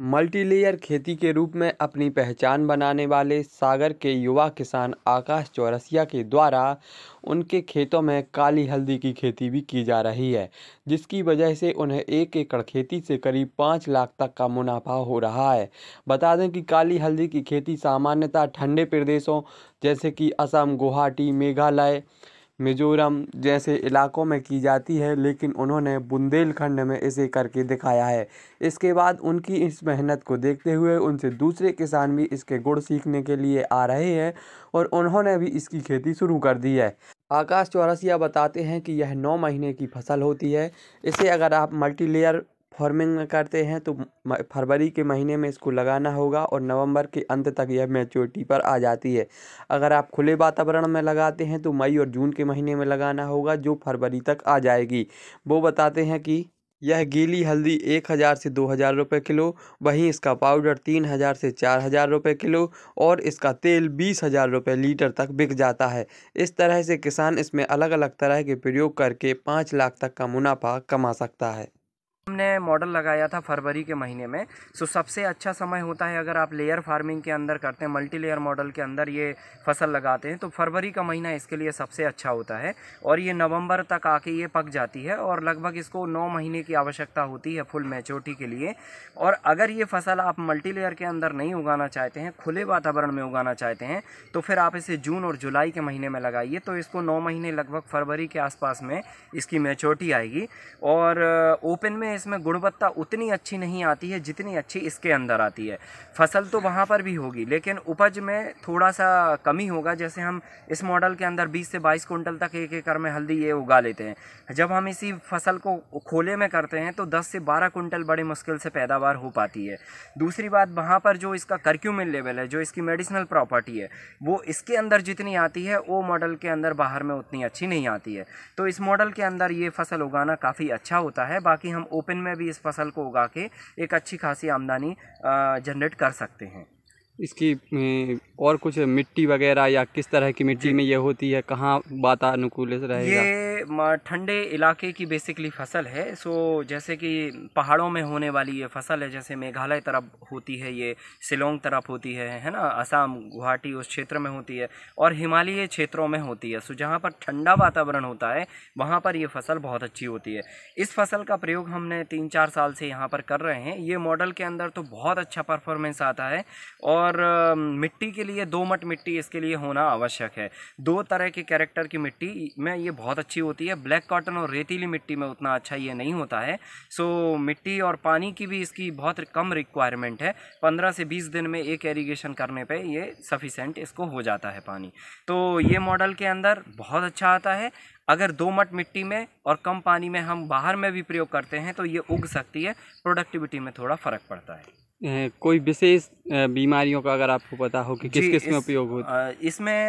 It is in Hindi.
मल्टीलेयर खेती के रूप में अपनी पहचान बनाने वाले सागर के युवा किसान आकाश चौरसिया के द्वारा उनके खेतों में काली हल्दी की खेती भी की जा रही है जिसकी वजह से उन्हें एक एकड़ खेती से करीब पाँच लाख तक का मुनाफा हो रहा है बता दें कि काली हल्दी की खेती सामान्यतः ठंडे प्रदेशों जैसे कि असम गुवाहाटी मेघालय मिज़ोरम जैसे इलाकों में की जाती है लेकिन उन्होंने बुंदेलखंड में इसे करके दिखाया है इसके बाद उनकी इस मेहनत को देखते हुए उनसे दूसरे किसान भी इसके गुड़ सीखने के लिए आ रहे हैं और उन्होंने भी इसकी खेती शुरू कर दी है आकाश चौरसिया बताते हैं कि यह नौ महीने की फसल होती है इसे अगर आप मल्टी लेयर फॉर्मिंग में करते हैं तो फरवरी के महीने में इसको लगाना होगा और नवंबर के अंत तक यह मैच्योरिटी पर आ जाती है अगर आप खुले वातावरण में लगाते हैं तो मई और जून के महीने में लगाना होगा जो फरवरी तक आ जाएगी वो बताते हैं कि यह गीली हल्दी एक हज़ार से दो हज़ार रुपये किलो वहीं इसका पाउडर तीन हज़ार से चार हज़ार रुपये किलो और इसका तेल बीस हज़ार रुपये लीटर तक बिक जाता है इस तरह से किसान इसमें अलग अलग तरह के प्रयोग करके पाँच लाख तक का मुनाफा कमा सकता है हमने मॉडल लगाया था फरवरी के महीने में सो सबसे अच्छा समय होता है अगर आप लेयर फार्मिंग के अंदर करते हैं मल्टी लेयर मॉडल के अंदर ये फसल लगाते हैं तो फरवरी का महीना इसके लिए सबसे अच्छा होता है और ये नवंबर तक आके ये पक जाती है और लगभग इसको नौ महीने की आवश्यकता होती है फुल मेचोरिटी के लिए और अगर ये फसल आप मल्टी लेयर के अंदर नहीं उगाना चाहते हैं खुले वातावरण में उगाना चाहते हैं तो फिर आप इसे जून और जुलाई के महीने में लगाइए तो इसको नौ महीने लगभग फरवरी के आसपास में इसकी मेचोरिटी आएगी और ओपन में इसमें गुणवत्ता उतनी अच्छी नहीं आती है जितनी अच्छी इसके अंदर आती है फसल तो वहाँ पर भी होगी लेकिन उपज में थोड़ा सा कमी होगा जैसे हम इस मॉडल के अंदर 20 से 22 कुंटल तक एक एकड़ में हल्दी ये उगा लेते हैं जब हम इसी फसल को खोले में करते हैं तो दस से बारह कुंटल बड़े मुश्किल से पैदावार हो पाती है दूसरी बात वहाँ पर जो इसका करक्यूमिन लेवल है जो इसकी मेडिसिनल प्रॉपर्टी है वो इसके अंदर जितनी आती है वो मॉडल के अंदर बाहर में उतनी अच्छी नहीं आती है तो इस मॉडल के अंदर ये फसल उगाना काफ़ी अच्छा होता है बाकी हम ओ ओपन में भी इस फसल को उगा के एक अच्छी खासी आमदनी जनरेट कर सकते हैं इसकी और कुछ मिट्टी वगैरह या किस तरह की मिट्टी में ये होती है कहाँ वातानुकूल रहेगा ये ठंडे इलाके की बेसिकली फसल है सो जैसे कि पहाड़ों में होने वाली ये फसल है जैसे मेघालय तरफ होती है ये शिलोंग तरफ होती है है ना असम गुवाहाटी उस क्षेत्र में होती है और हिमालय क्षेत्रों में होती है सो जहाँ पर ठंडा वातावरण होता है वहाँ पर ये फसल बहुत अच्छी होती है इस फसल का प्रयोग हमने तीन चार साल से यहाँ पर कर रहे हैं ये मॉडल के अंदर तो बहुत अच्छा परफॉर्मेंस आता है और और मिट्टी के लिए दो मट मिट्टी इसके लिए होना आवश्यक है दो तरह के कैरेक्टर की मिट्टी में ये बहुत अच्छी होती है ब्लैक कॉटन और रेतीली मिट्टी में उतना अच्छा ये नहीं होता है सो मिट्टी और पानी की भी इसकी बहुत कम रिक्वायरमेंट है पंद्रह से बीस दिन में एक एरीगेशन करने पर ये सफिशेंट इसको हो जाता है पानी तो ये मॉडल के अंदर बहुत अच्छा आता है अगर दो मट मिट्टी में और कम पानी में हम बाहर में भी प्रयोग करते हैं तो ये उग सकती है प्रोडक्टिविटी में थोड़ा फ़र्क पड़ता है कोई विशेष बीमारियों का अगर आपको पता हो कि किस किस में उपयोग होता है इसमें